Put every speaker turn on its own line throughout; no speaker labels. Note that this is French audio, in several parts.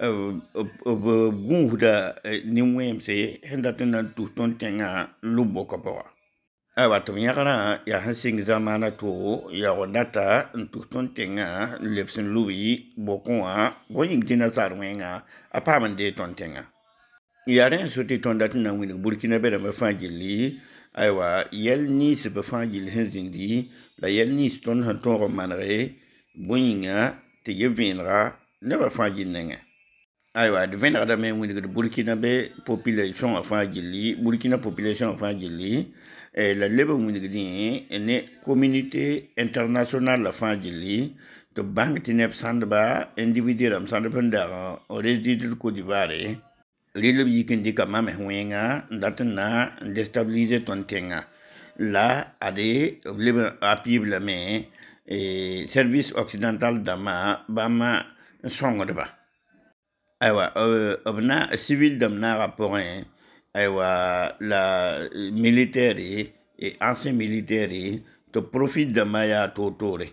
ob guda ni mwemse henda tun tu tonchenga lubo kapowa. Awa to nyakana ya hansing zamana to ya wandata tu tonchenga lepsin lubi bokuwa goying dina sarwenga apamande tonchenga. Ya ren suti tonda tina wini burkina bera mefangili awa yel nis befangili hensindi la yel nis ton hantongo manre boinga te yevinra neba fangil nenga. ayiwa defɛn daga daminɛ mun de burkina be population africaine fan burkina population africaine fan jeli la lebe mun de ni ne communauté internationale africaine to bank tinep sandba individu ram sandpen da hein, resident côte d'ivoire hein. lele bi kindi kama me huenga hein, datna déstabiliser ton tenga la ade lebe apible me eh, service occidental dama bama songdba Aywa, euh, obna, sivil domna raporen, hein. aywa, la ouais, euh, la militaire hein, et to hein, profit domna ya to tore.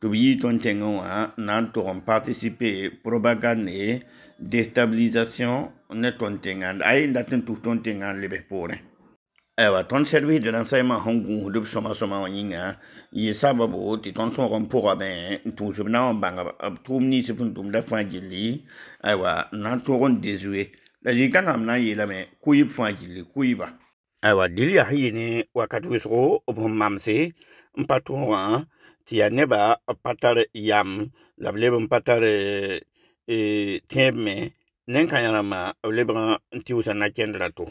To biyi ton tengon an, nan to an partisipe propagande, déstabilisation ne ton tengan, ay natin tou ton tengan lebe porren. Ewa, eh ton servis de lansayman hongou, dup soma soma wanyin ya, ye sababou, ti ton soron pou raben, mtou sep nan wambang, ap toum ni sepoun toum da fwa gili, ewa, eh nan soron dezwe. La zi kanam nan ye lamen, kouyip fwa gili, kouyiba. Ewa, diri a haye ne wakatu wishro, obon mamse, mpa toron, ti ya neba patare yam, la vlebe mpa tare teme, nen kanyan ama, avlebe an ti wosan akend la tou.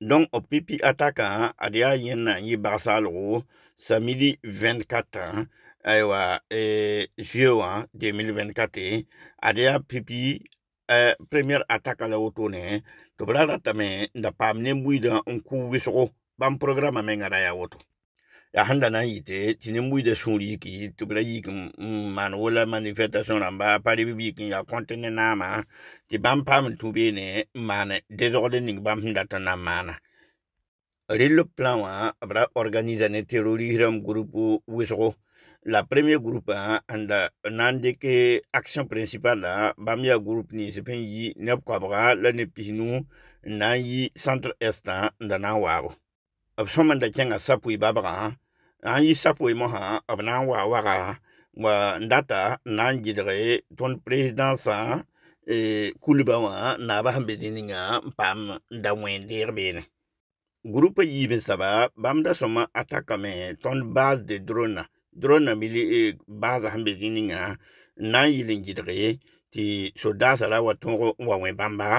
Donc, au pipi attaquant, adia yen yi samedi 24 hein, et juin hein, 2024, adia pipi, euh, première attaque à la hein. il un coup programme Ahan dana ite, tine mwi de son li ki, tupe la yik man wola manifestasyon la mba, pari bibi ki ya kontene na ma, ti bam pa mwen tupe ne, man dezorde nik bam mwen datan na man. Ri lop plan wa, abra organizane terori hiram grupu wesro, la premye grupu an, an da nan deke aksyon prinsipal la, bam ya grupu ni sepen yi, nep kwa bra, la ne pi nou, nan yi santre estan, dana wabo. Ob son manda kyan a sapu i babra an, an yi sapwe mo ha ab nan wa wa ga ndata nan jidre ton president sa e kulba wa na ba hambe dininga pam nda wendir bene groupe yibe saba bamda soma ataka me ton base de drona drona mili e base hambe dininga nan yilin jidre ti soda sala wa ton wa bamba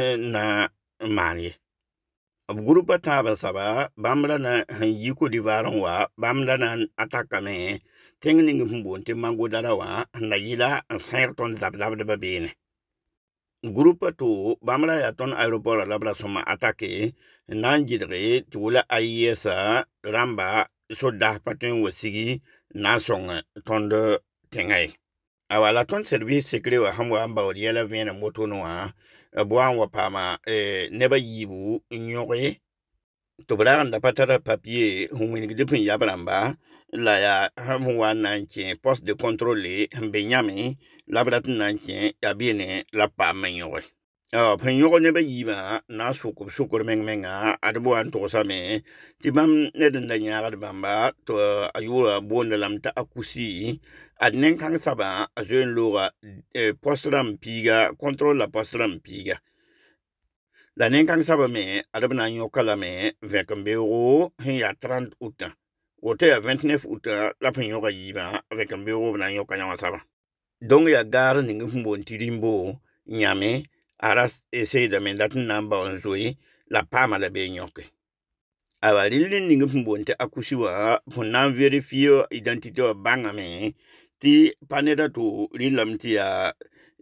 e, na mani b gurupa taaba saba bãmb ra na sẽn yi kodivaar wa bãmb ra na a takame tẽng ning sẽn boond tɩ mango dara wã n na yɩla n sẽeg tõnd zab-zabdbã beene gurupa to bãmb ra yaa tõnd aeroport la b ra sõma atake n na n gɩdge tɩ wʋla aiesa rãmba sodaas pa tõe n wa sigi n na n sõng tõnd tẽngã ye Eh, a wala ton service secret wa hamwa amba wa yala vena moto no ha bwa wa pama eh, neba yibu nyoke to braran da patara papier humin gidipin ya bramba la ya hamwa nanche poste de contrôle mbenyame la bratin nanche ya bene la pama nyoke Oh, penyokol ni bayi ba, na syukur syukur meng meng a, ada buan tu sama. Di bam ni dendanya nyaga di bamba tu ayuh buan dalam tak aku si. Ad neng kang saba azuin lura eh, posram piga kontrol la posram piga. La neng kang saba me ada buan nyokala me vekem beru hingga trant uta. Ote ya 29 uta la penyokol bayi ba vekem beru buan nyokanya masaba. Dong ya gar ningu pun tirimbo nyame. aras ese eseda men dat namba onzoi la pama da be nyoke awa lili ningi mbonte akusi wa funan verifio identite wa banga me ti paneda tu lilam ti ya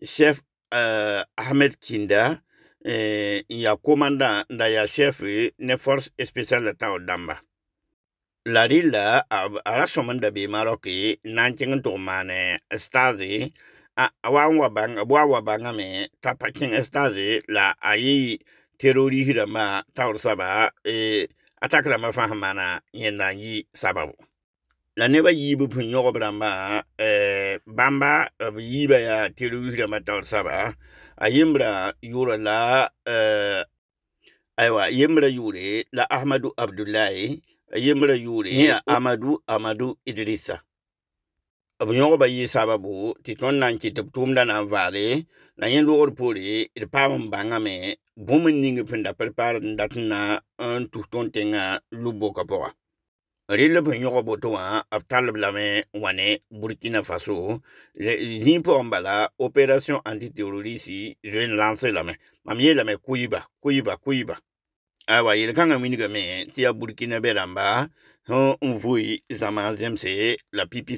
chef uh, Ahmed Kinda eh, ya komanda nda ya chef ne force special ta odamba la lila a rasomanda be maroki nanchingan to mane stazi awawabanga me tapaching estade la ayi terori hirama taur saba e atakra ma fahamana yenda yi sababu. La neba yi bu punyoko bramba e bamba yi ba ya terori hirama taur saba ayimbra yura la e aywa yimbra yure la Ahmadu Abdullahi yimbra yure Ahmadu Ahmadu Idrisa. b yõg ba yɩ sababo tɩ tõnd na n kɩt b tʋʋmdã na n vaale la yẽ loogr poore d paam n bãngame bũmb n ning pẽn da prpaard n dat na n tus tõnd tẽngã lu-boka pʋga rel b yõg boto wã b talb lame wa ne burkina faso zĩ pʋgẽ n bala opération antiterroriste zoen lance lame mam yeelame kʋɩba kʋɩba kʋɩba awayel kanga mini game ti a burkina beramba on mvui zamanzem se la pipi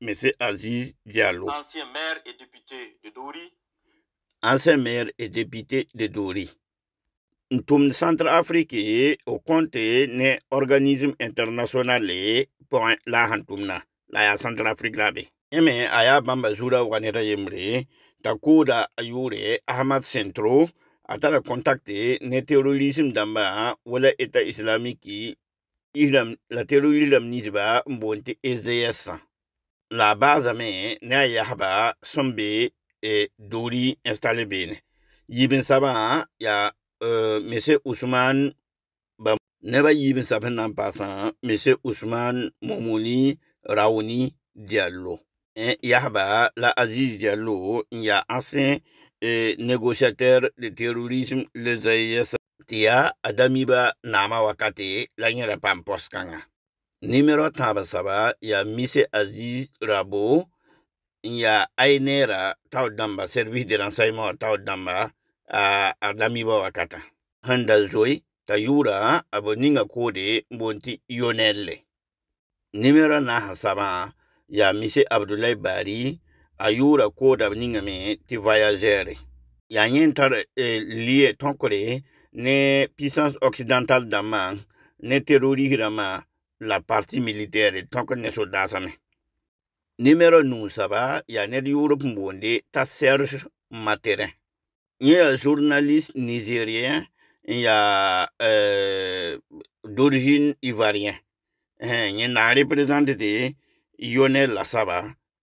mais c'est Aziz Diallo ancien maire et député de Dori ancien maire et député de Dori ntum centre-afrique au konte ne organisme international pour la hantumna la ya centre-afrique labe eme aya bamba zura wanera yemre takuda ayure ahmad centro atara kontakte ne terrorisme damba wala eta islamiki ilam la terrorisme nizba mbonte ezs la base me ne yahba sombe e dori installé bene yibin saba ya monsieur Ousmane ba ne ba yibin saba nan passant monsieur Ousmane Momoni Raoni Diallo yahba la Aziz Diallo ya ancien E gociaèr de terrorisme lo aè tiá amiba nama wa ka lara pa mpòkanga. nemmeaba saba ya mise azi Raabo ya aèra tau daamba servi de’saement a Tauamba a miba wakata Handa zoi taura a bonaòde bontiionelle nemmera naha saba ya mise Abduli bari. ayura yura ko ti voyageur ya yin tar eh, liye tonkore ne puissance occidentale dama ne terroriste la partie militaire tonkore ne soldat same numéro nu saba ya ne europe mbonde ta serge materin un journaliste nigérien ya euh, d'origine ivoirienne eh, ye na représenté de Yonel Lassaba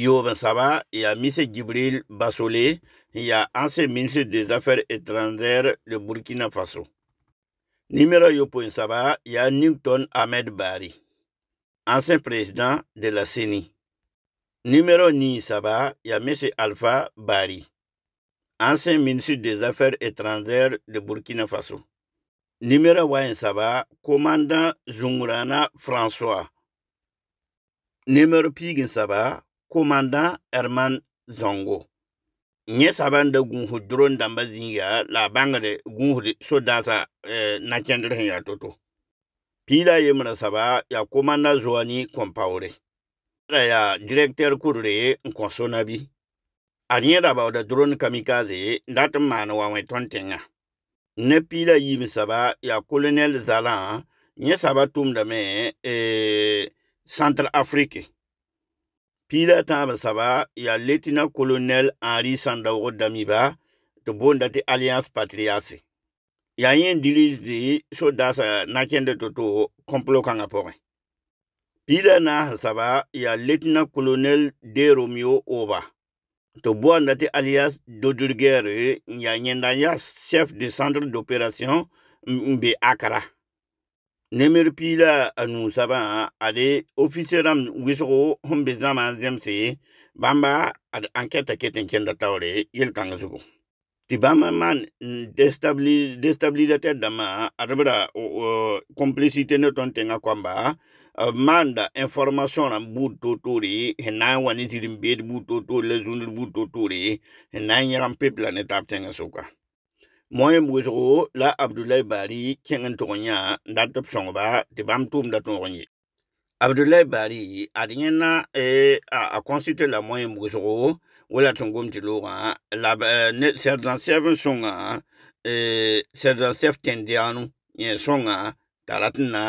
Yoben Saba, il y a M. Gibril Bassolé, il y a ancien ministre des Affaires étrangères de Burkina Faso. Numéro Yopoin Saba, il y a Newton Ahmed Bari, ancien président de la CENI. Numéro Ni Saba, il y a M. Alpha Bari, ancien ministre des Affaires étrangères de Burkina Faso. Numéro Wain Saba, commandant Zungurana François. Numéro Pigin Saba, commandant Herman Zongo. Nye saban da gunhu drone damba zinga la banga de gunhu de da sa eh, na hen ya toto. Pila ye mra saba ya komanda zoani kompaure. Ra ya directeur kurre nkonsona bi. Anye raba da drone kamikaze dat mana wa ton tenga. Ne pila yi saba ya kolonel Zalan nye saba tumda me e, eh, Central Afrique. Pidatasaba ya Lettinakoloèl Ari Sango d’amiba to bonda te aliz patririase. Ya yen diri deòdaça nandet to to k komplo kanap. Pida nasva ya Lettina koloonèl de Romo Ova, Toònda te aliás d doodurère ya ngennda yachef de San d’Ooperacion Mbe akara. Nemer pila an nousva a de oficèram we un be la dièm se, bamba a ankèt aèt en ken tare y el kan zo go. Te ba man d'estbiliitatèt dama are o comp complexite ne to tengaga kwamba, man informacion amb bou totori en na anrimèt bou to tot lezon but totori e naèran pep la netab soka. moo yem wesgo la abdulay baari kẽng n tʋg n yã n dat b sõngba tɩ bãmb tʋʋmda tõog n ye abdulay baari ad yẽna a eh, consulte la moo yem wesgo wala tɩ n gom tɩ loogã la ne sɛrdãnsɛf n sõnga sɛrdãnsɛf tẽndɩanu yẽ sõnga t'a rat n na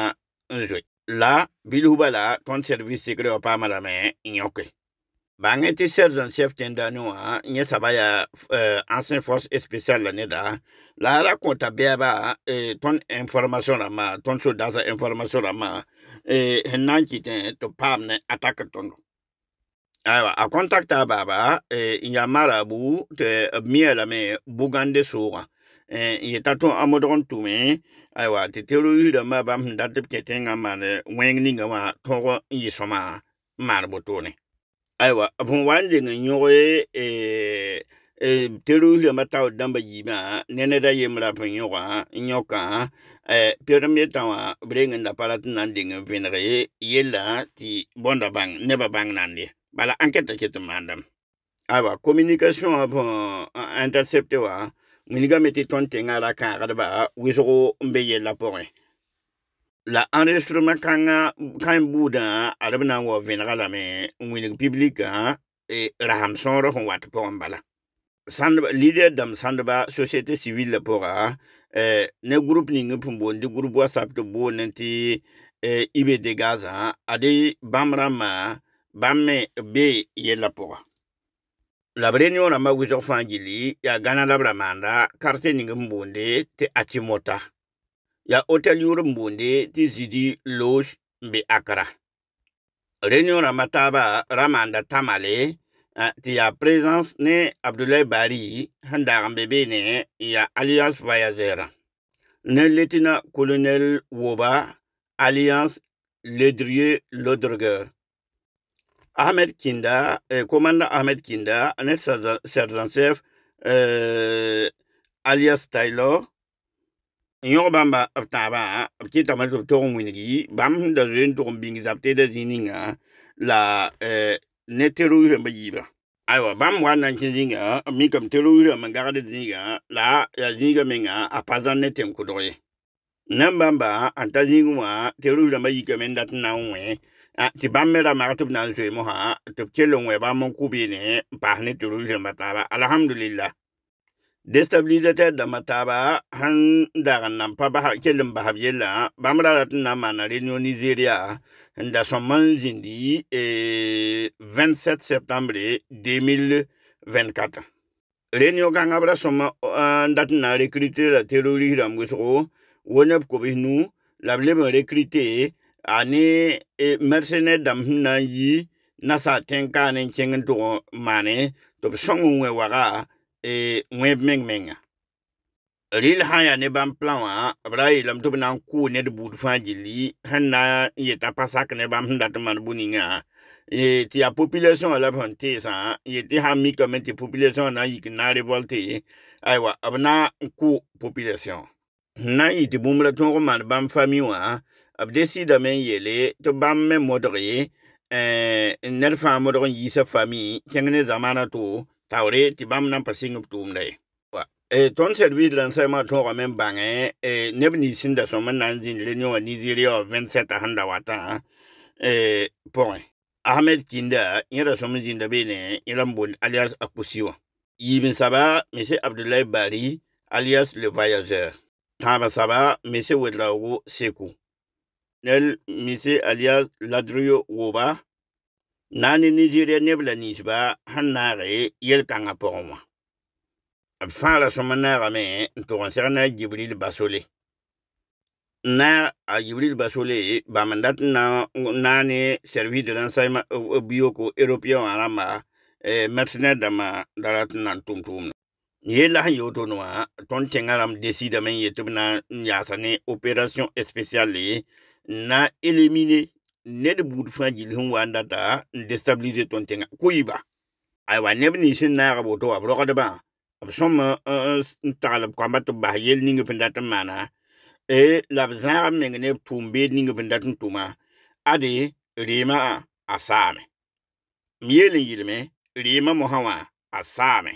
n zoe la bilsba euh, eh, la tõnd service sekre wã paama lame n yõke Mange ti se an sef den da nu nye saba ya ansen fòs espesyal la ne da. La ra konta be ba uh, ton informasyon la uh, ma, ton sou da sa informasyon la uh, ma, hen nan ki ten to pam ne atak ton. Awa, a kontakta ba ba, ya mara bu, te miye la me bugande sou an. Ye tatou amodron tou men, awa, te teru yu de ma ba mdatep ke ten gaman weng ni gaman ton ron yi soma mara bo tou ne aiwa abun wande nga nyore e e telu le mata damba jiba nene da ye mra pnyoka nyoka e pyoram ye tawa breng nda parat nande nga venre yela ti bonda bang ne ba bang nande bala anketa ke tu mandam aiwa communication abun intercepte wa muniga meti tonte nga ra ka ra ba wizo mbeye la pore La anstrumat Kanga tra boudan a dobenna wo venra lament vinbibblikan eh, e raham son watt pò balala. Lider dam Sandba Socite Civil laa eh, ne grup ning pmbo de grup bo sap to bonti eh, ibe de gazza a de bamrama bamen bé yè laa. La breni la magili a gana la bramanda kar tening mbone te acheòta. ya hotel a tizi ti zidi loge mbe akra réunion rama taaba ramanda tamale eh, ti ya présence ne abdoulaye bari handa bebe ne ya alliance voyageur ne lieutenant colonel woba alliance ledrier lodrger ahmed kinda eh, commandant ahmed kinda ne sergent chef eh, alias taylor Yon kwa bamba ap taba, ap ki ta mwen sop to roun wine ki, bamb nan zwen tou roun bingi zapte de zin nga la eh, net terou jenba jiba. Ayo, bamb wan nan ki zin nga, mi kom terou jenba gardet zin nga, la ya zin kame nga apazan net tem kudwe. Nan bamba, an ta zin kouwa, terou jenba jikamen dat nan wen, ti bamb mera maratop nan zwe mou ha, tup chelon wepa moun koube ne, mpah net terou jenba taba, alhamdoulila. destabilisateur dãmbã taaba sẽn dag n nan pa kell n basb yella bãmb ra rat n na n maana réunion nigeria n da sõm n zĩndi 27 septembre 2024 réunion kãngã b ra sõm n dat n na n recruter la terrorist rãmb wʋsgo woneb kobs nu la b leb n recruter a ne eh, mercenaire dãmb sẽn na n yi nasa tẽn-kaane n kẽng n tʋg n maane tɩ b sõng n wẽ waga e mwen mèng mèng a. Ril haya ne bèm plan a, ap ray e lèm tèp nan kou net boud fèng jili, hen nan yè tapasak ne bèm datman bouni nga. Yè ti apopilasyon lèp hontè san, yè ti hamik amè ti popilasyon nan yè ki nan revoltè, aywa, ap nan kou popilasyon. Nan yè ti boum ratoun roman bèm fèmi wè, ap desi dèmen yè lè, tèp bèm mè modre, e, net fèm modre yè se fèmi, kèng ne zaman ato, tawre ti bam nan pa singum tumde e eh, ton service lan sai ma ton men n e eh, eh, neb ni sin da som nan zin le ni wa nigeria 27 handa wata e point ahmed kinda ira som zin da bene ilan bon alias akusiwa n saba monsieur abdoulaye bari alias le voyageur n saba monsieur wedrago seku nel monsieur alias ladrio woba nani nigeria nebla la ninsba sẽn naage yel-kãngã pʋgẽ wã b fãara sõm naagame n tʋg na a jibril basole n a jibril basole na nani service de l'enseignement bioko européen wã rãmba eh, mercenaire dãmbã da rat n na n tʋm tʋʋmdã a sẽn yooto n wã tõnd na n opération spéciale na éliminer ne de buutu fãa jil sẽn wa eh, eh, n data n déstabilisé tõnd tẽngã koyiba aywa neb nins sẽn naaga woto wa b rogdbã b sõm n tagl b kambã tɩ b bas yell ning f n dat n maana la b zãag n meng ne b tʋʋm beed ning f n dat n tʋma ade reemã a saame m yeel n yɩlme reemã mosã wã a saame